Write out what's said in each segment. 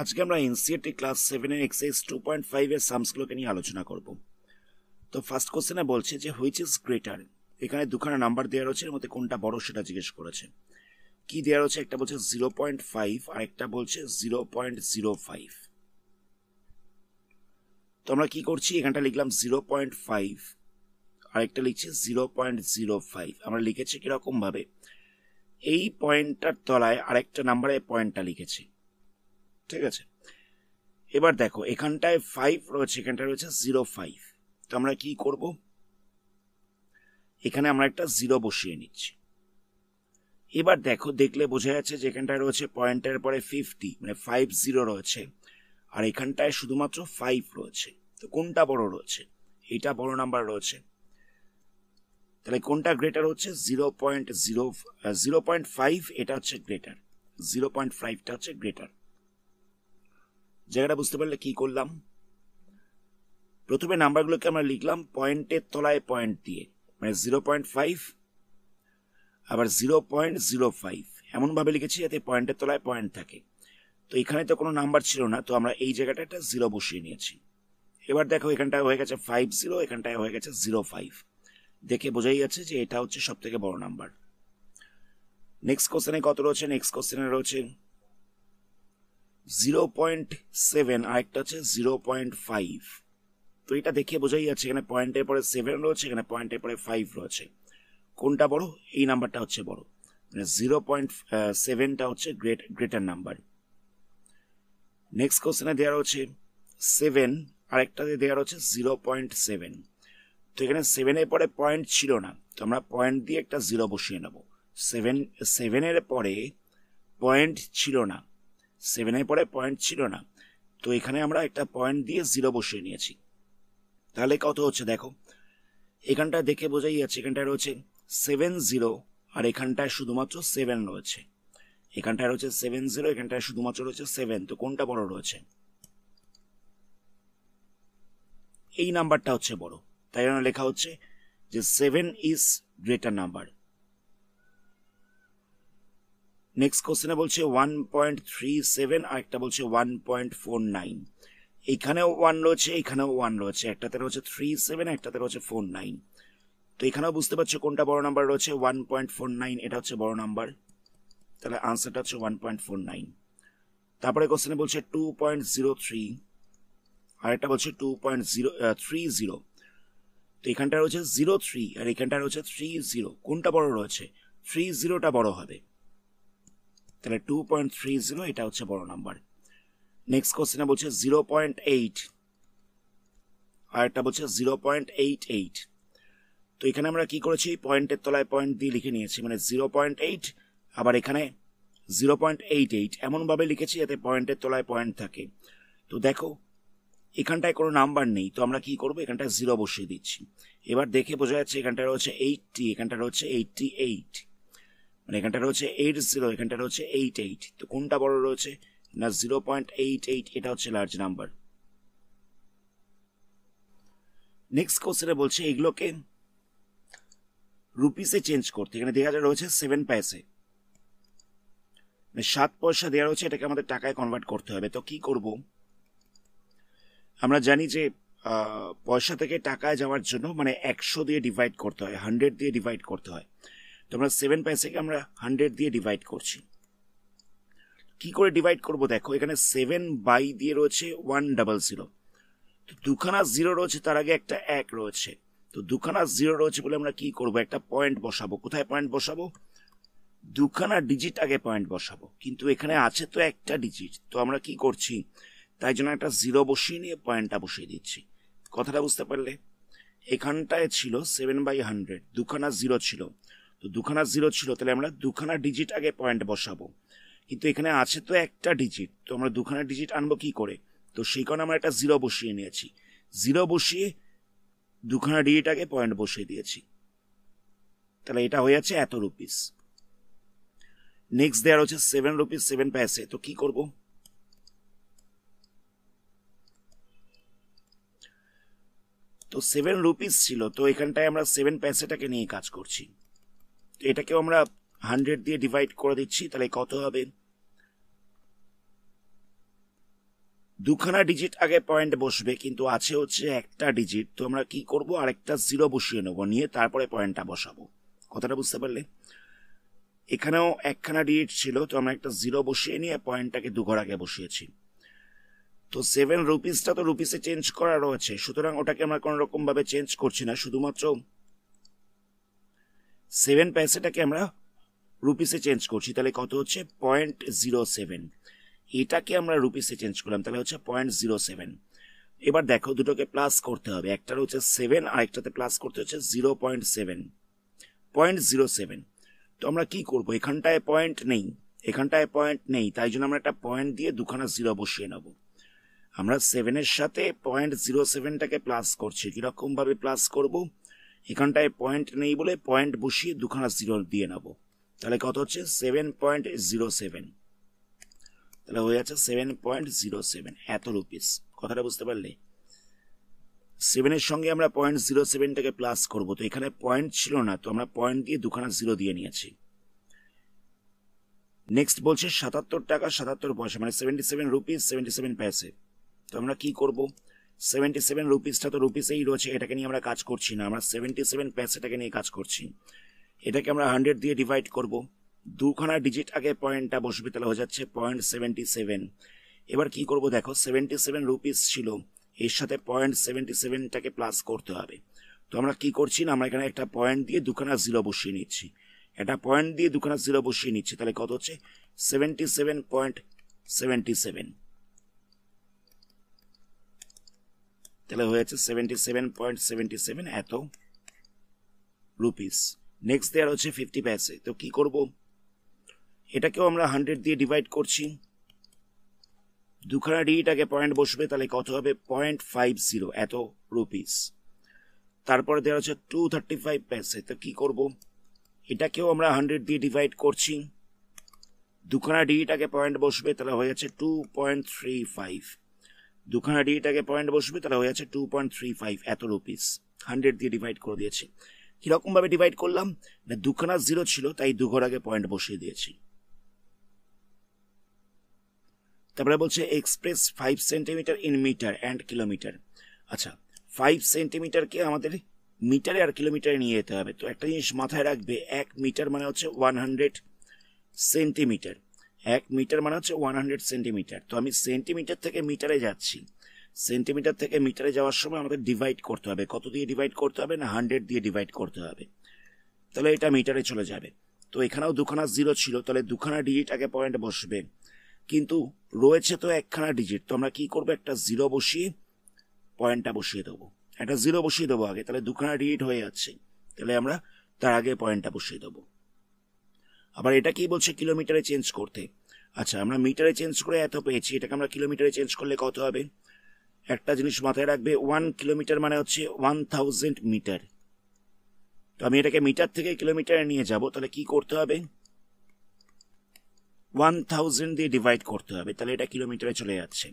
আজকে আমরা NCERT class সেভেনের এক্সাইজ টু পয়েন্ট ফাইভের সামসগুলোকে নিয়ে আলোচনা করব তো ফার্স্ট কোশ্চেনে বলছে যে হুইচ ইজ গ্রেটার এখানে দুখানা নাম্বার দেওয়া রয়েছে এর মধ্যে কোনটা বড় সেটা জিজ্ঞেস করেছে কি দেওয়া রয়েছে একটা বলছে জিরো পয়েন্ট ফাইভ আর একটা বলছে জিরো পয়েন্ট জিরো ফাইভ তো আমরা কী করছি এখানটা লিখলাম জিরো পয়েন্ট ফাইভ আর একটা লিখছি জিরো পয়েন্ট জিরো ফাইভ আমরা লিখেছি কীরকমভাবে এই পয়েন্টটার তলায় আরেকটা নাম্বারে পয়েন্টটা লিখেছি ঠিক আছে এবার দেখো এখানটায় ফাইভ রয়েছে এখানটায় রয়েছে জিরো ফাইভ তো আমরা কি করব এখানে আমরা একটা জিরো বসিয়ে নিচ্ছি এবার দেখো দেখলে বোঝা যাচ্ছে যে এখানটায় রয়েছে পয়েন্টের পরে ফিফটি মানে ফাইভ জিরো রয়েছে আর এখানটায় শুধুমাত্র ফাইভ রয়েছে তো কোনটা বড় রয়েছে এটা বড় নাম্বার রয়েছে তাহলে কোনটা গ্রেটার হচ্ছে zero point zero zero point five এটা হচ্ছে গ্রেটার জিরো পয়েন্ট ফাইভটা হচ্ছে গ্রেটার জায়গাটা বুঝতে পারলে কি করলাম প্রথমে নাম্বারগুলোকে আমরা লিখলাম পয়েন্টের তলায় পয়েন্ট দিয়ে মানে জিরো পয়েন্ট ফাইভ আবার জিরো পয়েন্ট জিরো ফাইভ এমনভাবে লিখেছি যাতে পয়েন্টের তলায় পয়েন্ট থাকে তো এখানে তো কোনো নাম্বার ছিল না তো আমরা এই জায়গাটা একটা জিরো বসিয়ে নিয়েছি এবার দেখো এখানটায় হয়ে গেছে ফাইভ জিরো এখানটায় হয়ে গেছে জিরো ফাইভ দেখে বোঝাই যাচ্ছে যে এটা হচ্ছে সব থেকে বড় নাম্বার নেক্সট কোশ্চেনে কত রয়েছে নেক্সট কোশ্চেনে রয়েছে জিরো পয়েন্ট সেভেন আর একটা হচ্ছে জিরো পয়েন্ট ফাইভ তো এটা দেখে বোঝাই যাচ্ছে এখানে পয়েন্টের পরে সেভেন রয়েছে এখানে পয়েন্টের পরে ফাইভ রয়েছে কোনটা বড় এই নাম্বারটা হচ্ছে বড় মানে জিরো পয়েন্ট সেভেনটা হচ্ছে গ্রেট গ্রেটার নাম্বার নেক্সট কোশ্চেনে দেওয়া রয়েছে সেভেন আর একটা দেওয়া রয়েছে জিরো পয়েন্ট সেভেন তো এখানে সেভেনের পরে পয়েন্ট ছিল না তো আমরা পয়েন্ট দিয়ে একটা জিরো বসিয়ে নেব সেভেন সেভেনের পরে পয়েন্ট ছিল না সেভেন এর পরে পয়েন্ট ছিল না তো এখানে আমরা একটা পয়েন্ট দিয়ে জিরো বসিয়ে নিয়েছি তাহলে কত হচ্ছে দেখো এখানটা দেখে বোঝাই যাচ্ছে এখানটায় রয়েছে সেভেন জিরো আর এখানটায় শুধুমাত্র সেভেন রয়েছে এখানটায় রয়েছে সেভেন জিরো এখানটায় শুধুমাত্র রয়েছে সেভেন তো কোনটা বড় রয়েছে এই নাম্বারটা হচ্ছে বড় তাই জন্য লেখা হচ্ছে যে seven is greater number next কোশ্চেনে বলছে ওয়ান পয়েন্ট থ্রি সেভেন আর একটা বলছে ওয়ান পয়েন্ট ফোর নাইন এইখানেও ওয়ান রয়েছে এইখানেও ওয়ান রয়েছে একটাতে রয়েছে থ্রি সেভেন একটাতে রয়েছে ফোর নাইন তো এখানেও বুঝতে পারছো কোনটা বড় নাম্বার রয়েছে ওয়ান পয়েন্ট ফোর নাইন এটা হচ্ছে বড় নাম্বার তাহলে আনসারটা হচ্ছে ওয়ান পয়েন্ট ফোর নাইন তারপরে কোশ্চেনে বলছে টু পয়েন্ট জিরো থ্রি আর একটা বলছে two point zero three zero তো এখানটা রয়েছে জিরো থ্রি আর এখানটা রয়েছে থ্রি জিরো কোনটা বড় রয়েছে থ্রি জিরোটা বড় হবে তাহলে টু পয়েন্ট থ্রি জিরো এটা হচ্ছে বড় নাম্বার নেক্সট কোশ্চেনে বলছে জিরো পয়েন্ট এইট আর একটা বলছে জিরো পয়েন্ট এইট এইট তো এখানে আমরা কি করেছি পয়েন্টের তলায় পয়েন্ট দিয়ে লিখে নিয়েছি মানে জিরো পয়েন্ট এইট আবার এখানে জিরো পয়েন্ট এইট এইট এমনভাবে লিখেছি যাতে পয়েন্টের তলায় পয়েন্ট থাকে তো দেখো এখানটায় কোনো নাম্বার নেই তো আমরা কি করব এখানটায় জিরো বসিয়ে দিচ্ছি এবার দেখে বোঝা যাচ্ছে এখানটা রয়েছে এইটটি এখানটা রয়েছে এইটটি এইট মানে এখানটা রয়েছে এইট জিরো এখানটা রয়েছে এইট এইট তো কোনটা বড় রয়েছে না জিরো পয়েন্ট এইট এইট এটা হচ্ছে লার্জ নাম্বার নেক্সট কোশ্চেনে বলছে এগুলোকে রুপিসে চেঞ্জ করতে এখানে যায় রয়েছে সেভেন পয়সে মানে সাত পয়সা দেওয়া রয়েছে এটাকে আমাদের টাকায় কনভার্ট করতে হবে তো কি করব আমরা জানি যে পয়সা থেকে টাকায় যাওয়ার জন্য মানে একশো দিয়ে ডিভাইড করতে হয় হান্ড্রেড দিয়ে ডিভাইড করতে হয় তো আমরা সেভেন পয়সাকে আমরা হান্ড্রেড দিয়ে ডিভাইড করছি কি করে ডিভাইড করব দেখো এখানে সেভেন বাই দিয়ে রয়েছে ওয়ান ডাবল জিরো তো দুখানা জিরো রয়েছে তার আগে একটা এক রয়েছে তো দুখানা জিরো রয়েছে বলে আমরা কি করব একটা পয়েন্ট বসাবো কোথায় পয়েন্ট বসাবো দুখানা ডিজিট আগে পয়েন্ট বসাবো কিন্তু এখানে আছে তো একটা ডিজিট তো আমরা কি করছি তাই জন্য একটা জিরো বসিয়ে নিয়ে পয়েন্টটা বসিয়ে দিচ্ছি কথাটা বুঝতে পারলে এখানটায় ছিল সেভেন বাই হান্ড্রেড দুখানা জিরো ছিল তো দুখানা জিরো ছিল তাহলে আমরা দুখানা ডিজিট আগে পয়েন্ট বসাবো কিন্তু এখানে আছে তো একটা ডিজিট তো আমরা দুখানা ডিজিট আনবো কি করে তো সেই কারণে আমরা একটা জিরো বসিয়ে নিয়েছি জিরো বসিয়ে দুখানা ডিজিট আগে পয়েন্ট বসিয়ে দিয়েছি তাহলে এটা হয়ে যাচ্ছে এত রুপিস নেক্সট দেওয়ার হচ্ছে সেভেন রুপিস সেভেন প্যাসে তো কি করব তো সেভেন রুপিস ছিল তো এখানটায় আমরা সেভেন প্যাসেটাকে নিয়ে কাজ করছি এটাকেও আমরা হান্ড্রেড দিয়ে ডিভাইড করে দিচ্ছি তাহলে কত হবে দুখানা ডিজিট আগে পয়েন্ট বসবে কিন্তু আছে হচ্ছে একটা ডিজিট তো আমরা কি করব আরেকটা জিরো বসিয়ে নেবো নিয়ে তারপরে পয়েন্টটা বসাবো কথাটা বুঝতে পারলে এখানেও একখানা ডিজিট ছিল তো আমরা একটা জিরো বসিয়ে নিয়ে পয়েন্টটাকে দুঘর আগে বসিয়েছি তো সেভেন রুপিসটা তো রুপিসে চেঞ্জ করা রয়েছে সুতরাং ওটাকে আমরা কোনো রকমভাবে চেঞ্জ করছি না শুধুমাত্র সেভেন পয়সাটাকে আমরা রুপিসে চেঞ্জ করছি তাহলে কত হচ্ছে পয়েন্ট জিরো সেভেন এটাকে আমরা রুপিসে চেঞ্জ করলাম তাহলে হচ্ছে পয়েন্ট জিরো সেভেন এবার দেখো দুটোকে প্লাস করতে হবে একটার হচ্ছে সেভেন আর একটাতে প্লাস করতে হচ্ছে zero point seven point zero seven তো আমরা কি করব এখানটায় পয়েন্ট নেই এখানটায় পয়েন্ট নেই তাই জন্য আমরা একটা পয়েন্ট দিয়ে দুখানা জিরো বসিয়ে নেব আমরা সেভেনের সাথে পয়েন্ট জিরো সেভেনটাকে প্লাস করছি কীরকমভাবে প্লাস করবো এখানটায় পয়েন্ট নেই বলে পয়েন্ট বসিয়ে দুখানা জিরো দিয়ে নেব তাহলে কত হচ্ছে সেভেন পয়েন্ট জিরো সেভেন তাহলে হয়ে যাচ্ছে সেভেন পয়েন্ট জিরো সেভেন এত রুপিস কথাটা বুঝতে পারলে সেভেনের সঙ্গে আমরা পয়েন্ট জিরো সেভেনটাকে প্লাস করবো তো এখানে পয়েন্ট ছিল না তো আমরা পয়েন্ট দিয়ে দুখানা জিরো দিয়ে নিয়েছি নেক্সট বলছে সাতাত্তর টাকা সাতাত্তর পয়সা মানে seventy seven rupees seventy seven paise তো আমরা কি করবো সেভেন্টি সেভেন রুপিসটা তো রুপিসেই রয়েছে এটাকে নিয়ে আমরা কাজ করছি না আমরা সেভেন্টি সেভেন প্যাসেটাকে নিয়ে কাজ করছি এটাকে আমরা হান্ড্রেড দিয়ে ডিভাইড করব দুখানা ডিজিট আগে পয়েন্টটা বসবে তাহলে হয়ে যাচ্ছে পয়েন্ট সেভেন্টি সেভেন এবার কি করবো দেখো সেভেন্টি সেভেন রুপিস ছিল এর সাথে পয়েন্ট সেভেন্টি সেভেনটাকে প্লাস করতে হবে তো আমরা কি করছি না আমরা এখানে একটা পয়েন্ট দিয়ে দুখানা জিরো বসিয়ে নিচ্ছি একটা পয়েন্ট দিয়ে দুখানা জিরো বসিয়ে নিচ্ছি তাহলে কত হচ্ছে seventy seven point seventy seven তাহলে হয়েছে seventy seven point seventy seven এত রুপিস নেক্সট দেওয়ার হচ্ছে ফিফটি প্যাসে তো কি করব এটাকেও আমরা হান্ড্রেড দিয়ে ডিভাইড করছি দুখানা ডিটাকে পয়েন্ট বসবে তাহলে কত হবে পয়েন্ট ফাইভ জিরো এত রুপিস তারপরে দেওয়া হচ্ছে টু থার্টি ফাইভ প্যাসে তো কী করবো এটাকেও আমরা হান্ড্রেড দিয়ে ডিভাইড করছি দুখানা ডিটাকে পয়েন্ট বসবে তাহলে হয়ে যাচ্ছে টু পয়েন্ট থ্রি ফাইভ দুখানা ডিটাকে পয়েন্ট বসবে তাহলে হয়ে যাচ্ছে টু পয়েন্ট থ্রি ফাইভ এত রুপিস হান্ড্রেড দিয়ে ডিভাইড করে দিয়েছি কীরকমভাবে ডিভাইড করলাম না দুখানা জিরো ছিল তাই দু ঘর আগে পয়েন্ট বসিয়ে দিয়েছি তারপরে বলছে express five centimetre in metre and kilometre আচ্ছা ফাইভ সেন্টিমিটারকে আমাদের মিটারে আর কিলোমিটারে নিয়ে যেতে হবে তো একটা জিনিস মাথায় রাখবে এক মিটার মানে হচ্ছে ওয়ান হান্ড্রেড সেন্টিমিটার এক মিটার মানে হচ্ছে ওয়ান হান্ড্রেড সেন্টিমিটার তো আমি সেন্টিমিটার থেকে মিটারে যাচ্ছি সেন্টিমিটার থেকে মিটারে যাওয়ার সময় আমাদের ডিভাইড করতে হবে কত দিয়ে ডিভাইড করতে হবে না হান্ড্রেড দিয়ে ডিভাইড করতে হবে তাহলে এটা মিটারে চলে যাবে তো এখানেও দুখানা জিরো ছিল তাহলে দুখানা ডিজিট আগে পয়েন্ট বসবে কিন্তু রয়েছে তো একখানা ডিজিট তো আমরা কি করব একটা জিরো বসিয়ে পয়েন্টটা বসিয়ে দেবো একটা জিরো বসিয়ে দেবো আগে তাহলে দুখানা ডিজিট হয়ে যাচ্ছে তাহলে আমরা তার আগে পয়েন্টটা বসিয়ে দেবো আবার এটাকেই বলছে কিলোমিটারে চেঞ্জ করতে আচ্ছা আমরা মিটারে চেঞ্জ করে এত পেয়েছি এটাকে আমরা কিলোমিটারে চেঞ্জ করলে কত হবে একটা জিনিস মাথায় রাখবে ওয়ান কিলোমিটার মানে হচ্ছে ওয়ান থাউজেন্ড মিটার তো আমি এটাকে মিটার থেকে কিলোমিটারে নিয়ে যাব তাহলে কি করতে হবে ওয়ান থাউজেন্ড দিয়ে ডিভাইড করতে হবে তাহলে এটা কিলোমিটারে চলে যাচ্ছে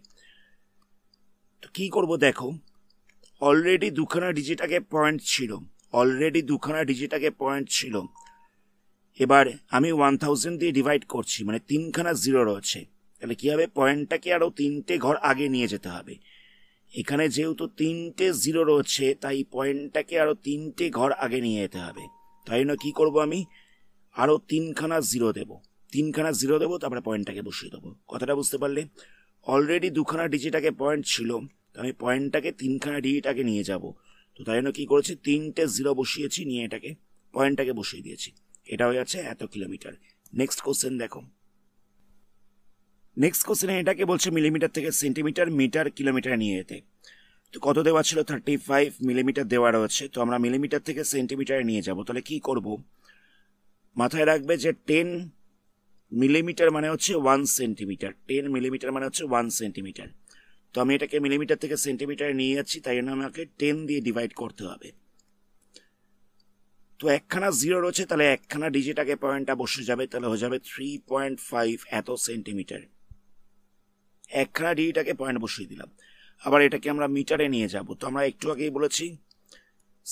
তো কী করব দেখো অলরেডি দুখানা ডিজিট আগে পয়েন্ট ছিল অলরেডি দুখানা ডিজিট আগে পয়েন্ট ছিল এবার আমি ওয়ান থাউজেন্ড দিয়ে ডিভাইড করছি মানে তিনখানা জিরো রয়েছে তাহলে কী হবে পয়েন্টটাকে আরও তিনটে ঘর আগে নিয়ে যেতে হবে এখানে যেহেতু তিনটে জিরো রয়েছে তাই পয়েন্টটাকে আরও তিনটে ঘর আগে নিয়ে যেতে হবে তাই জন্য কী করবো আমি আরও তিনখানা জিরো দেব তিনখানা জিরো দেবো তারপরে পয়েন্টটাকে বসিয়ে দেবো কথাটা বুঝতে পারলে অলরেডি দুখানা ডিজিট আগে পয়েন্ট ছিল তো আমি পয়েন্টটাকে তিনখানা ডিজিট আগে নিয়ে যাব তো তাই জন্য কী করেছি তিনটে জিরো বসিয়েছি নিয়ে এটাকে পয়েন্টটাকে বসিয়ে দিয়েছি এটা হয়ে যাচ্ছে এত কিলোমিটার নেক্সট কোশ্চেন দেখো নেক্সট কোশ্চেনে এটাকে বলছে মিলিমিটার থেকে সেন্টিমিটার মিটার কিলোমিটার নিয়ে যেতে তো কত দেওয়া ছিল থার্টি ফাইভ মিলিমিটার দেওয়া রয়েছে তো আমরা মিলিমিটার থেকে সেন্টিমিটারে নিয়ে যাব তাহলে কি করব মাথায় রাখবে যে টেন মিলিমিটার মানে হচ্ছে ওয়ান সেন্টিমিটার টেন মিলিমিটার মানে হচ্ছে ওয়ান সেন্টিমিটার তো আমি এটাকে মিলিমিটার থেকে সেন্টিমিটারে নিয়ে যাচ্ছি তাই জন্য আমাকে টেন দিয়ে ডিভাইড করতে হবে তো একখানা জিরো রয়েছে তাহলে একখানা ডিজিট আগে পয়েন্টটা বসে যাবে তাহলে হয়ে যাবে থ্রি পয়েন্ট ফাইভ এত সেন্টিমিটার একখানা ডিজিট আগে পয়েন্ট বসিয়ে দিলাম আবার এটাকে আমরা মিটারে নিয়ে যাব তো আমরা একটু আগেই বলেছি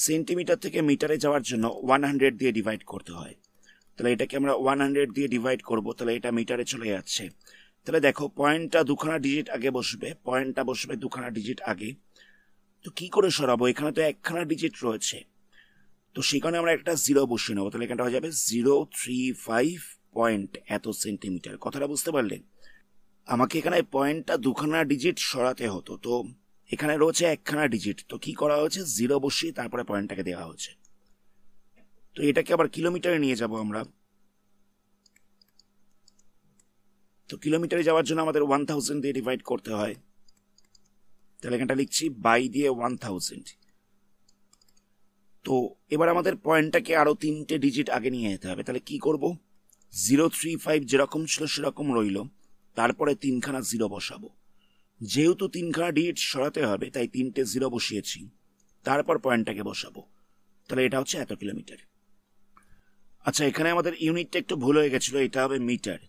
সেন্টিমিটার থেকে মিটারে যাওয়ার জন্য ওয়ান হান্ড্রেড দিয়ে ডিভাইড করতে হয় তাহলে এটাকে আমরা ওয়ান হান্ড্রেড দিয়ে ডিভাইড করব তাহলে এটা মিটারে চলে যাচ্ছে তাহলে দেখো পয়েন্টটা দুখানা ডিজিট আগে বসবে পয়েন্টটা বসবে দুখানা ডিজিট আগে তো কি করে সরাবো এখানে তো একখানা ডিজিট রয়েছে তো সেখানে আমরা একটা জিরো বসিয়ে নেবো তাহলে এখানটা হয়ে যাবে জিরো থ্রি ফাইভ পয়েন্ট এত সেন্টিমিটার কথাটা বুঝতে পারলেন আমাকে এখানে পয়েন্টটা দুখানা ডিজিট সরাতে হতো তো এখানে রয়েছে একখানা ডিজিট তো কি করা হয়েছে জিরো বসিয়ে তারপরে পয়েন্টটাকে দেওয়া হয়েছে তো এটাকে আবার কিলোমিটারে নিয়ে যাব আমরা তো কিলোমিটারে যাওয়ার জন্য আমাদের ওয়ান দিয়ে ডিভাইড করতে হয় তাহলে এখানটা লিখছি বাই দিয়ে ওয়ান তো এবার আমাদের পয়েন্টটাকে আরও তিনটে ডিজিট আগে নিয়ে যেতে হবে তাহলে কি করব জিরো থ্রি ফাইভ যেরকম ছিল সেরকম রইল তারপরে তিনখানা জিরো বসাবো যেহেতু তিনখানা ডিজিট সরাতে হবে তাই তিনটে জিরো বসিয়েছি তারপর পয়েন্টটাকে বসাবো তাহলে এটা হচ্ছে এত কিলোমিটার আচ্ছা এখানে আমাদের ইউনিটটা একটু ভুল হয়ে গেছিলো এটা হবে মিটার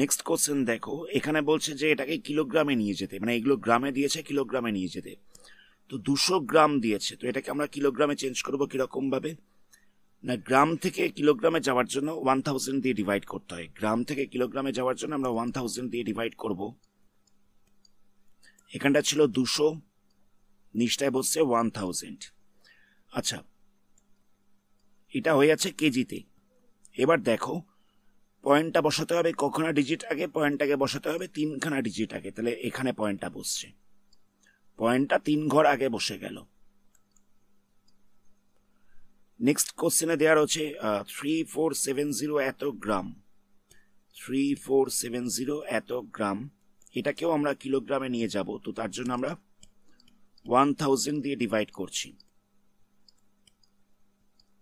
নেক্সট কোশ্চেন দেখো এখানে বলছে যে এটাকে কিলোগ্রামে নিয়ে যেতে মানে এগুলো গ্রামে দিয়েছে কিলোগ্রামে নিয়ে যেতে তো দুশো গ্রাম দিয়েছে তো এটাকে আমরা কিলোগ্রামে চেঞ্জ করবো কীরকমভাবে না গ্রাম থেকে কিলোগ্রামে যাওয়ার জন্য ওয়ান থাউজেন্ড দিয়ে ডিভাইড করতে হয় গ্রাম থেকে কিলোগ্রামে যাওয়ার জন্য আমরা ওয়ান থাউজেন্ড দিয়ে ডিভাইড করব এখানটা ছিল দুশো নিচটায় বসছে ওয়ান থাউজেন্ড আচ্ছা এটা হয়ে আছে কেজিতে এবার দেখো পয়েন্টটা বসাতে হবে কখনা ডিজিট আগে পয়েন্টটাকে বসাতে হবে তিনখানা ডিজিট আগে তাহলে এখানে পয়েন্টটা বসছে পয়েন্টটা তিন ঘর আগে বসে গেল নেক্সট কোশ্চেনে দেওয়া রয়েছে থ্রি ফোর সেভেন জিরো এত gram three four seven zero এত গ্রাম এটাকেও আমরা কিলোগ্রামে নিয়ে যাব তো তার জন্য আমরা ওয়ান থাউজেন্ড দিয়ে ডিভাইড করছি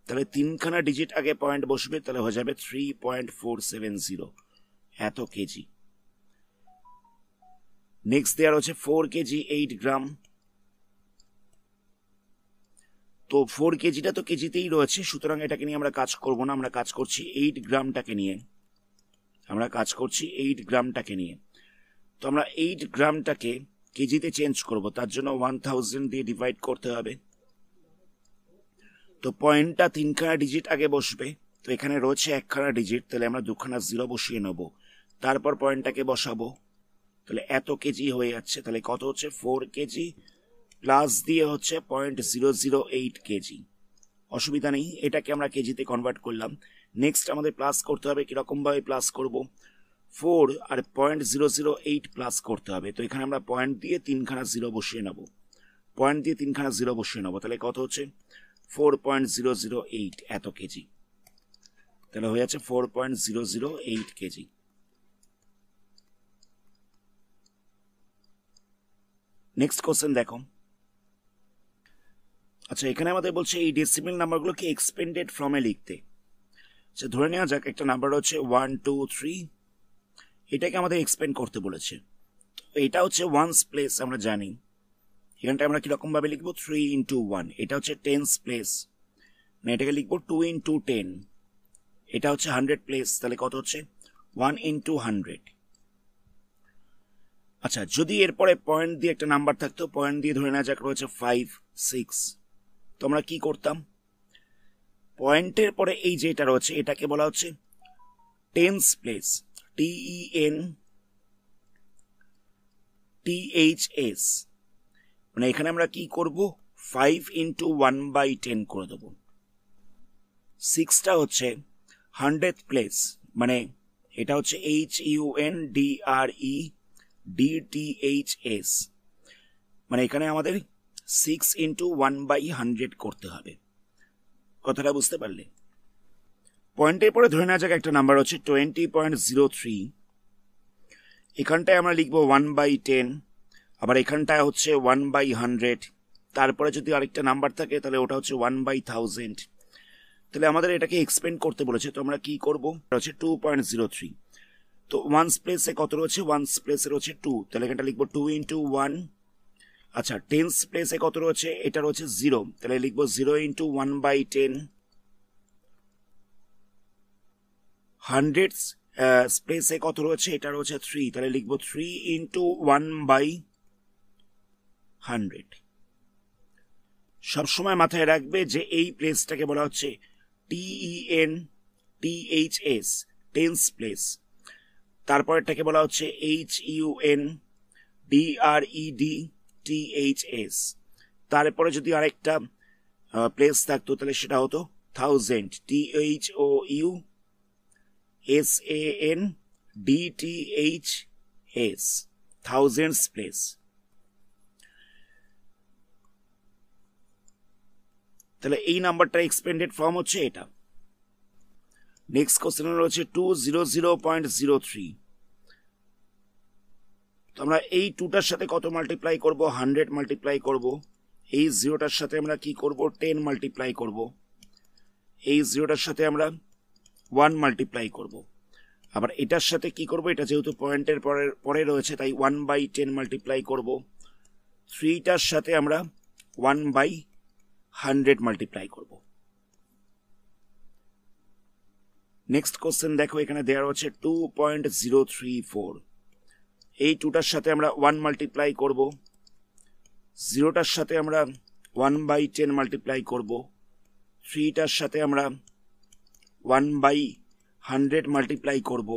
তাহলে তিনখানা ডিজিট আগে পয়েন্ট বসবে তাহলে হয়ে যাবে three point four seven zero এত কেজি নেক্সট দেওয়ার রয়েছে ফোর কেজি এইট গ্রাম তো ফোর কেজিটা তো কেজিতেই রয়েছে সুতরাং এটাকে নিয়ে আমরা কাজ করব না আমরা কাজ করছি এইট গ্রামটাকে নিয়ে আমরা কাজ করছি এইট গ্রামটাকে নিয়ে তো আমরা এইট গ্রামটাকে কেজিতে চেঞ্জ করব তার জন্য ওয়ান থাউজেন্ড দিয়ে ডিভাইড করতে হবে তো পয়েন্টটা তিনখানা ডিজিট আগে বসবে তো এখানে রয়েছে একখানা ডিজিট তাহলে আমরা দুখানা জিরো বসিয়ে নেব তারপর পয়েন্টটাকে বসাবো তাহলে এত কেজি হয়ে যাচ্ছে তাহলে কত হচ্ছে ফোর কেজি প্লাস দিয়ে হচ্ছে point zero zero eight KG অসুবিধা নেই এটাকে আমরা কেজিতে কনভার্ট করলাম নেক্সট আমাদের প্লাস করতে হবে কীরকমভাবে প্লাস করব ফোর আর point zero zero eight plus করতে হবে তো এখানে আমরা পয়েন্ট দিয়ে তিনখানা জিরো বসিয়ে নেব পয়েন্ট দিয়ে তিনখানা জিরো বসিয়ে নেব তাহলে কত হচ্ছে four point zero zero eight এত কেজি তাহলে হয়ে যাচ্ছে four point zero zero eight KG next question দেখো আচ্ছা এখানে আমাদের বলছে এই ডেসিমেল নাম্বারগুলোকে এক্সপেন্ডেড ফর্মে লিখতে আচ্ছা ধরে নেওয়া যাক একটা নাম্বার হচ্ছে ওয়ান টু থ্রি এটাকে আমাদের এক্সপেন্ড করতে বলেছে তো এটা হচ্ছে ওয়ান্স প্লেস আমরা জানি এখানটা আমরা কীরকমভাবে লিখবো থ্রি ইন্টু ওয়ান এটা হচ্ছে টেন্স প্লেস না এটাকে লিখবো টু ইন্টু টেন এটা হচ্ছে হান্ড্রেড প্লেস তাহলে কত হচ্ছে ওয়ান ইন্টু হান্ড্রেড আচ্ছা যদি এরপরে পয়েন্ট দিয়ে একটা নাম্বার থাকতো পয়েন্ট দিয়ে ধরে নেওয়া যাক রয়েছে ফাইভ সিক্স তো আমরা কী করতাম পয়েন্টের পরে এই যে এটা রয়েছে এটাকে বলা হচ্ছে tens place T N N T H S মানে এখানে আমরা কি করব five into one by ten করে দেবো সিক্সটা হচ্ছে হান্ড্রেড প্লেস মানে এটা হচ্ছে H U N D R E DTHS মানে এখানে আমাদের six into one by hundred করতে হবে কথাটা বুঝতে পারলে পয়েন্টের পরে ধরে নেওয়া যাক একটা নাম্বার হচ্ছে টোয়েন্টি পয়েন্ট জিরো থ্রি এখানটায় আমরা লিখবো ওয়ান বাই টেন আবার এখানটায় হচ্ছে ওয়ান বাই হান্ড্রেড তারপরে যদি আরেকটা নাম্বার থাকে তাহলে ওটা হচ্ছে ওয়ান বাই থাউজেন্ড তাহলে আমাদের এটাকে এক্সপেন্ড করতে বলেছে তো আমরা কী করবো হচ্ছে টু পয়েন্ট জিরো থ্রি তো ওয়ান প্লেসে কত রয়েছে ওয়ান প্লেসে রয়েছে টু তাহলে এখানটা লিখবো টু ইন্টু ওয়ান আচ্ছা টেন্স প্লেসে কত রয়েছে এটা রয়েছে জিরো তাহলে লিখবো zero into one by ten hundreds স্পেসে কত রয়েছে এটা রয়েছে থ্রি তাহলে লিখবো three into one by hundred সবসময় মাথায় রাখবে যে এই প্লেসটাকে বলা হচ্ছে টিইএন টিএইচএস টেন্স প্লেস তারপরেরটাকে বলা হচ্ছে H U N R D T H S তারপরে যদি আরেকটা প্লেস থাকতো তাহলে সেটা হতো thousand T H O U S A N D T H S thousands place তাহলে এই নাম্বারটা এক্সপেন্ডেড ফর্ম হচ্ছে এটা নেক্সট কোয়েশ্চেন রয়েছে two zero zero point zero three তো আমরা এই টুটার সাথে কত মাল্টিপ্লাই করব হান্ড্রেড মাল্টিপ্লাই করব এই জিরোটার সাথে আমরা কি করব টেন মাল্টিপ্লাই করব এই জিরোটার সাথে আমরা ওয়ান মাল্টিপ্লাই করব আবার এটার সাথে কি করব এটা যেহেতু পয়েন্টের পরের পরে রয়েছে তাই ওয়ান বাই টেন মাল্টিপ্লাই করব থ্রিটার সাথে আমরা ওয়ান বাই হান্ড্রেড মাল্টিপ্লাই করবো নেক্সট কোশ্চেন দেখো এখানে দেওয়া হচ্ছে two point zero three four এই টুটার সাথে আমরা ওয়ান মাল্টিপ্লাই করব জিরোটার সাথে আমরা ওয়ান বাই টেন মাল্টিপ্লাই করব থ্রিটার সাথে আমরা ওয়ান বাই হান্ড্রেড মাল্টিপ্লাই করব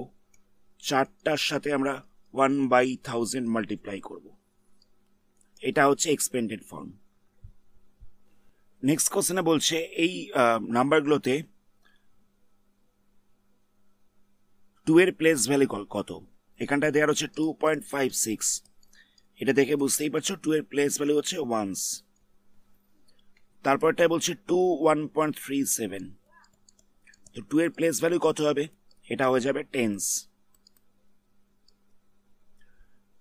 চারটার সাথে আমরা ওয়ান বাই থাউজেন্ড মাল্টিপ্লাই করব এটা হচ্ছে এক্সপেন্ডেড ফর্ম নেক্সট কোশ্চেনে বলছে এই নাম্বারগুলোতে টু এর প্লেস ভ্যালু কত এখানটায় দেওয়া হচ্ছে টু পয়েন্ট ফাইভ সিক্স এটা দেখে বুঝতেই পারছো টু এর প্লেস ভ্যালু হচ্ছে ওয়ান্স তারপরটায় বলছে two one point three seven তো টু এর প্লেস ভ্যালু কত হবে এটা হয়ে যাবে টেন্স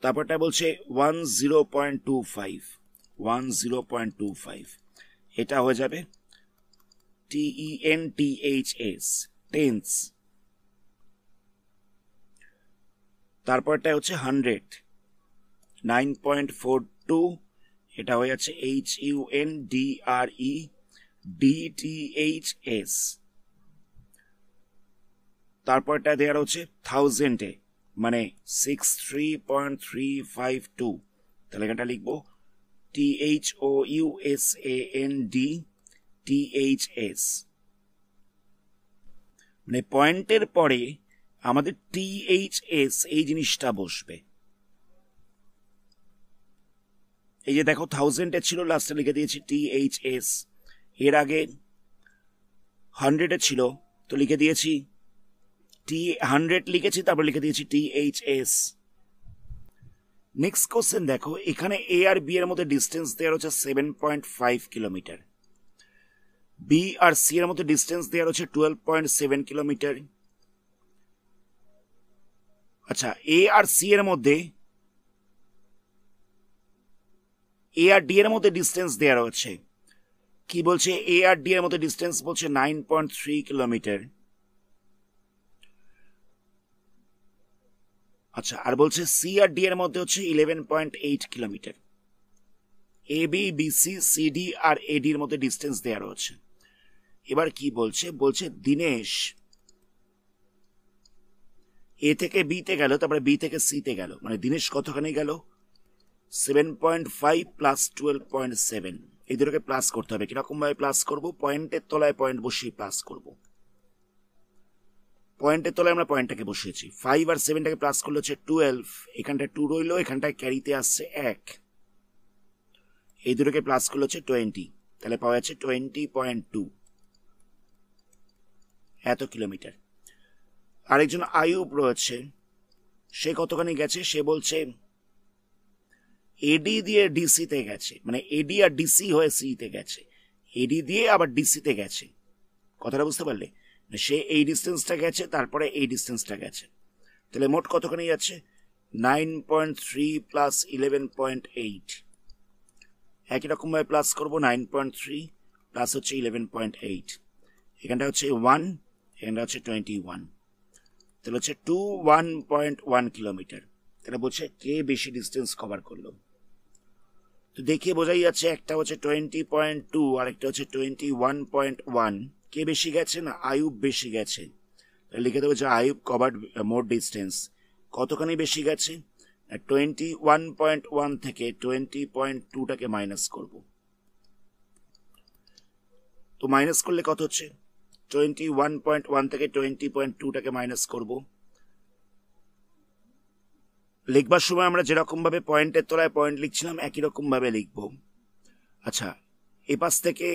তারপরটায় বলছে one zero point two five one zero point two five এটা হয়ে যাবে T E N T H S tens তারপরটা হচ্ছে hundred nine point four two এটা হয়ে যাচ্ছে H U N D R E D T H S তারপরটা দেওয়ার হচ্ছে থাউজেন্ডে মানে six three point three five two তাহলে এখানটা লিখবো T H O U S A N D T H S মানে পয়েন্টের পরে আমাদের টিএইচএস এই জিনিসটা বসবে এই যে দেখো থাউজেন্ডে ছিল লাস্টে লিখে দিয়েছি টিএইচএস এর আগে হান্ড্রেডে ছিল তো লিখে দিয়েছি টি হান্ড্রেড লিখেছি তারপর লিখে দিয়েছি টিএইচএস নেক্সট কোশ্চেন দেখো এখানে এ আর বি এর মধ্যে ডিস্টেন্স দেওয়ার হচ্ছে seven point five kilometre B আর সি এর মধ্যে ডিস্টেন্স দেওয়ার হচ্ছে টুয়েলভ পয়েন্ট সেভেন কিলোমিটার আচ্ছা এ আর সি এর মধ্যে এ আর ডি এর মধ্যে ডিস্টেন্স দেওয়া রয়েছে কি বলছে এ আর ডি এর মধ্যে ডিস্টেন্স বলছে নাইন পয়েন্ট থ্রি কিলোমিটার আচ্ছা আর বলছে সি আর ডি এর মধ্যে হচ্ছে eleven point eight kilometre A B B C C D আর এডির মধ্যে ডিস্টেন্স দেওয়া রয়েছে এবার কি বলছে বলছে দিনেশ এ থেকে বিতে গেল তারপরে বি থেকে সিতে গেল মানে দিনেশ কতখানি গেল seven point five plus twelve point seven এই দুটোকে প্লাস করতে হবে কীরকমভাবে প্লাস করবো পয়েন্টের তলায় পয়েন্ট বসিয়ে প্লাস করবো পয়েন্টের তলায় আমরা পয়েন্টটাকে বসিয়েছি ফাইভ আর সেভেনটাকে প্লাস করলে হচ্ছে টুয়েলভ এখানটায় টু রইল এখানটায় ক্যারিতে আসছে এক এই দুটোকে প্লাস করলে হচ্ছে টোয়েন্টি তাহলে পাওয়া যাচ্ছে টোয়েন্টি পয়েন্ট টু এত কিলোমিটার আরেকজন আয়ুব রয়েছে সে কতখানি গেছে সে বলছে এডি দিয়ে ডিসিতে গেছে মানে এডি আর ডিসি হয়ে সিতে গেছে এডি দিয়ে আবার ডিসিতে গেছে কথাটা বুঝতে পারলে মানে সে এই ডিস্টেন্সটা গেছে তারপরে এই ডিস্টেন্সটা গেছে তাহলে মোট কতখানি যাচ্ছে nine point three plus eleven point eight একই রকমভাবে প্লাস করবো নাইন পয়েন্ট থ্রি প্লাস হচ্ছে ইলেভেন পয়েন্ট এইট এখানটা হচ্ছে ওয়ান এখানটা হচ্ছে টোয়েন্টি ওয়ান তাহলে হচ্ছে two one point one kilometre তাহলে বলছে কে বেশি ডিস্টেন্স কভার করলো তো দেখে বোঝাই যাচ্ছে একটা হচ্ছে টোয়েন্টি পয়েন্ট টু আর একটা হচ্ছে টোয়েন্টি ওয়ান পয়েন্ট ওয়ান কে বেশি গেছে না আয়ুব বেশি গেছে লিখে দেবো যে আয়ুব কভার মোর ডিস্টেন্স কতখানি বেশি গেছে টোয়েন্টি ওয়ান পয়েন্ট ওয়ান থেকে টোয়েন্টি পয়েন্ট টুটাকে মাইনাস করব তো মাইনাস করলে কত হচ্ছে টোয়েন্টি ওয়ান পয়েন্ট ওয়ান থেকে টোয়েন্টি পয়েন্ট টুটাকে মাইনাস করব লিখবার সময় আমরা যেরকমভাবে পয়েন্টের তলায় পয়েন্ট লিখছিলাম একই রকমভাবে লিখব আচ্ছা এপাশ থেকে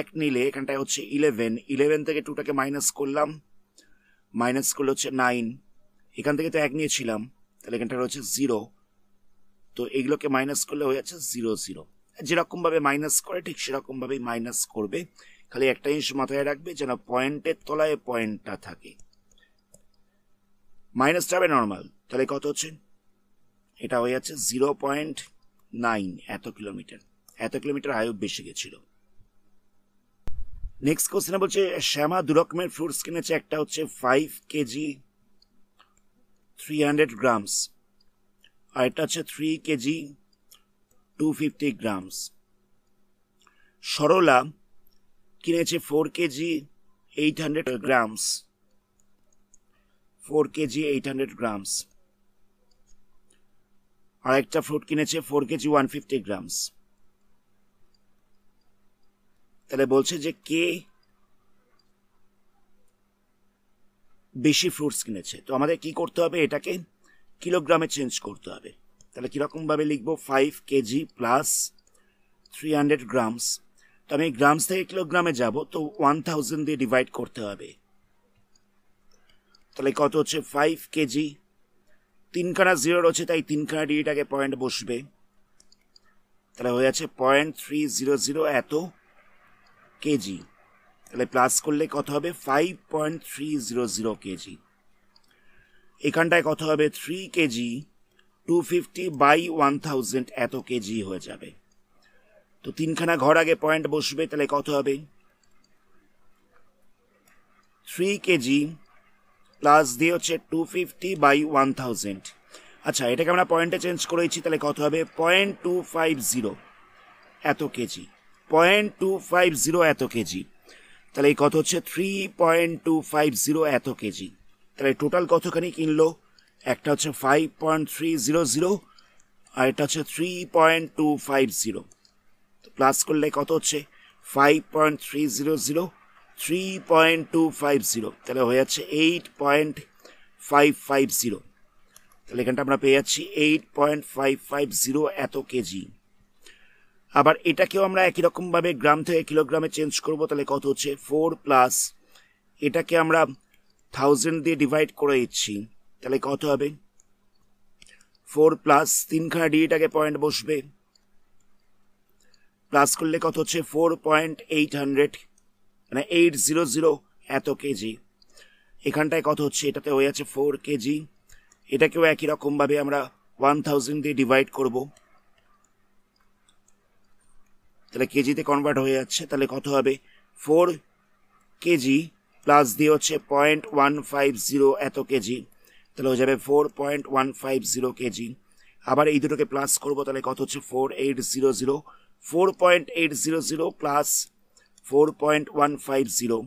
এক নিলে এখানটায় হচ্ছে ইলেভেন ইলেভেন থেকে টুটাকে মাইনাস করলাম মাইনাস করলে হচ্ছে নাইন এখান থেকে তো এক নিয়েছিলাম তাহলে এখানটা রয়েছে জিরো তো এগুলোকে মাইনাস করলে হয়ে যাচ্ছে জিরো জিরো যেরকমভাবে মাইনাস করে ঠিক সেরকমভাবেই মাইনাস করবে খালি একটা জিনিস মাথায় রাখবে যেন পয়েন্টের তলায় পয়েন্টটা থাকে মাইনাসটা হবে নর্মাল তাহলে কত হচ্ছে এটা হয়ে যাচ্ছে জিরো পয়েন্ট নাইন এত কিলোমিটার এত কিলোমিটার আয়ু বেশি গেছিল নেক্সট কোশ্চেনে বলছে শ্যামা দু রকমের ফ্রুটস কিনেছে একটা হচ্ছে five KG three hundred grams আর এটা হচ্ছে three KG two fifty grams Sarala কিনেছে four KG eight hundred grams four KG eight hundred grams আর একটা ফ্রুট কিনেছে four KG one fifty grams তাহলে বলছে যে কে বেশি ফ্রুটস কিনেছে তো আমাদের কি করতে হবে এটাকে কিলোগ্রামে চেঞ্জ করতে হবে তাহলে কীরকমভাবে লিখবো five KG plus three hundred grams তো আমি গ্রামস থেকে কিলোগ্রামে যাব তো ওয়ান থাউজেন্ড দিয়ে ডিভাইড করতে হবে তাহলে কত হচ্ছে ফাইভ কেজি তিনখানা জিরো রয়েছে তাই তিনখানা ডিটাকে পয়েন্ট বসবে তাহলে হয়ে যাচ্ছে পয়েন্ট থ্রি জিরো জিরো এত কেজি তাহলে প্লাস করলে কত হবে five point three zero zero KG এখানটায় কত হবে three KG two fifty by one thousand এত কেজি হয়ে যাবে তো তিনখানা ঘর আগে পয়েন্ট বসবে তাহলে কত হবে থ্রি কেজি প্লাস দিয়ে হচ্ছে two fifty by one thousand আচ্ছা এটাকে আমরা পয়েন্টে চেঞ্জ করেছি তাহলে কত হবে পয়েন্ট টু ফাইভ জিরো এত KG point two five zero এত কেজি তাহলে এই কত হচ্ছে three point two five zero এত কেজি তাহলে টোটাল কতখানি কিনলো একটা হচ্ছে five point three zero zero আর এটা হচ্ছে three point two five zero plus করলে কত হচ্ছে five point three zero zero three point two five zero তাহলে হয়ে যাচ্ছে eight point five five zero তাহলে এখানটা আমরা পেয়ে যাচ্ছি eight point five five zero এত কেজি আবার এটাকেও আমরা একই রকমভাবে গ্রাম থেকে কিলোগ্রামে চেঞ্জ করব তাহলে কত হচ্ছে ফোর প্লাস এটাকে আমরা থাউজেন্ড দিয়ে ডিভাইড করে দিচ্ছি তাহলে কত হবে ফোর প্লাস তিনখানা ডিটাকে পয়েন্ট বসবে প্লাস করলে কত হচ্ছে ফোর পয়েন্ট এইট হান্ড্রেড মানে এইট জিরো জিরো এত কেজি এখানটায় কত হচ্ছে এটাতে হয়ে আছে ফোর কেজি এটাকেও একই রকমভাবে আমরা ওয়ান থাউজেন্ড দিয়ে ডিভাইড করব তাহলে কেজিতে কনভার্ট হয়ে যাচ্ছে তাহলে কত হবে ফোর কেজি প্লাস দিয়ে হচ্ছে পয়েন্ট ওয়ান ফাইভ জিরো এত কেজি তাহলে হয়ে যাবে four point one five zero KG আবার এই দুটোকে প্লাস করবো তাহলে কত হচ্ছে four eight zero zero four point eight zero zero plus four point one five zero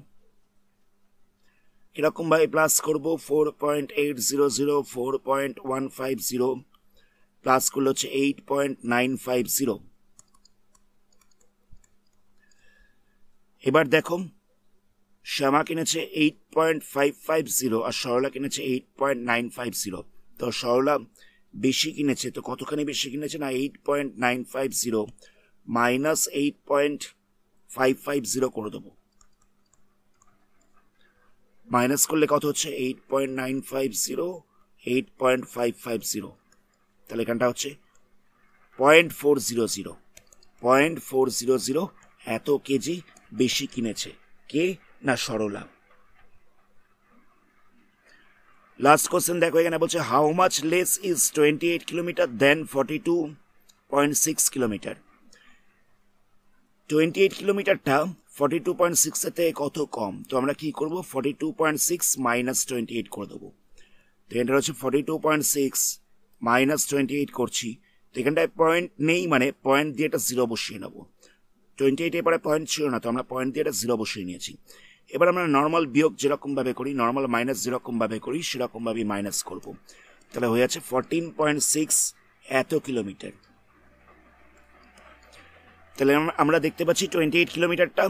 এরকমভাবে প্লাস করব four point eight zero zero four point one five zero plus করলে হচ্ছে eight point nine five zero এবার দেখো শ্যামা কিনেছে eight point five five zero আর সরলা কিনেছে eight point nine five zero তো সরলা বেশি কিনেছে তো কতখানি বেশি কিনেছে না eight point nine five zero minus eight point five five zero করে দেবো মাইনাস করলে কত হচ্ছে eight point nine five zero eight point five five zero তাহলে এখানটা হচ্ছে point four zero zero point four zero zero এত কেজি বেশি কিনেছে কে না সরলা লাস্ট কোয়েশ্চেন দেখো এখানে বলছে how much less is twenty eight kilometre than forty two point six kilometre twenty eight কিলোমিটারটা ফর্টি টু পয়েন্ট সিক্সের কত কম তো আমরা কী করব forty two point six minus twenty eight করে দেবো তো এটা হচ্ছে forty two point six minus twenty eight করছি তো এখানটায় পয়েন্ট নেই মানে পয়েন্ট দিয়ে একটা জিরো বসিয়ে নেবো টোয়েন্টি এইট এবারে পয়েন্ট ছিল না তো আমরা পয়েন্ট দিয়ে একটা জিরো বসিয়ে নিয়েছি এবার আমরা নর্মাল বিয়োগ যেরকমভাবে করি নর্মাল মাইনাস যেরকমভাবে করি সেরকমভাবেই মাইনাস করব তাহলে হয়ে যাচ্ছে ফর্টিন পয়েন্ট সিক্স এত কিলোমিটার তাহলে আমরা দেখতে পাচ্ছি টোয়েন্টি এইট কিলোমিটারটা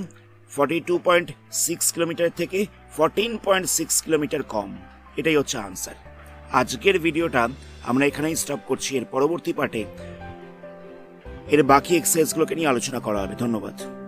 forty two point six kilometre থেকে ফর্টিন পয়েন্ট সিক্স কিলোমিটার কম এটাই হচ্ছে আনসার আজকের ভিডিওটা আমরা এখানেই স্টপ করছি এর পরবর্তী পার্টে এর বাকি এক্সারসাইজগুলোকে নিয়ে আলোচনা করা হবে ধন্যবাদ